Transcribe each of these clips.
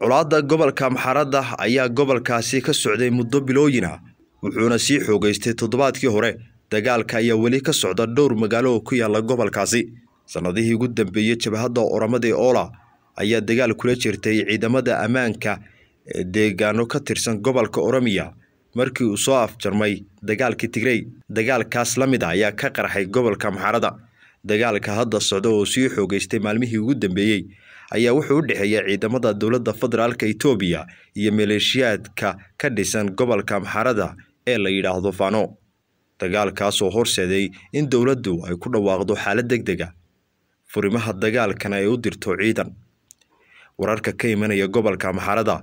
colaadda gobolka maxaradda ayaa gobolkaasi ka socday muddo bilooyina ah, wuxuuna sii xoogaystay toddobaadkii hore dagaalka ayaa weli ka socda dhowr magaalo ku yaala gobolkaasi sannadihii ugu dambeeyey jabhadda oramadae oola ayaa dagaal kula jirtay ciidamada ammaanka ee deegaano ka tirsan gobolka oromiya markii uu soo afjarmay dagaalkii tigrey dagaalkaas la mid a ah ayaa ka qarxay gobolka maxaradda dagaalka hadda socda oo sii xoogeystay maalmihii ugu dambeeyey ayaa wuxuu u dhexeeya ciidamada dowladda federaalka etoobiya iyo maleeshiyaadka ka dhisan gobolka amxarada ee la yidhaahdo fano dagaalkaasoo horseeday in dowladdu ay ku dhawaaqdo xaalad deg dega furimaha dagaalkana ay u dirto ciidan wararka ka imanaya gobolka amxarada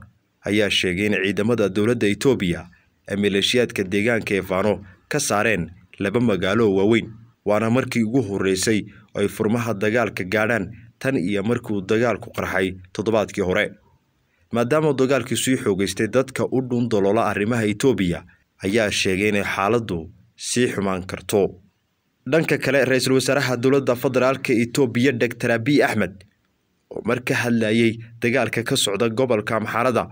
ayaa sheegay in ciidamada dowladda etoobiya ay maleeshiyaadka deegaanka ee fano ka saareen laba magaalo oo waaweyn waana markii ugu horreysay ay furmaha dagaalka gaadhaan tan iyo markiuu dagaalku qarxay toddobaadkii hore maadaama dagaalkii sii xoogaystay dadka u dhun dolola arrimaha etoobiya ayaa sheegay inay xaaladdu sii xumaan karto dhanka kale ra-iisul wasaaraha dowladda federaalka etoobiya doctor abiy axmed oo mar ka hadlayey dagaalka ka socda gobolka amxaarada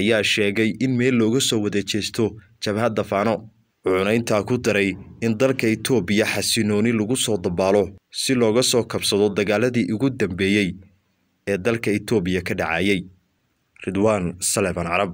ayaa sheegay in meel looga soo wada jeesto jabhadda faano wuxuuna intaa ku daray in dalka itoobiya xasinooni lagu soo dabaalo si looga soo kabsado dagaaladii ugu dambeeyey ee dalka itoobiya ka dhacayey ridwaan salefan carab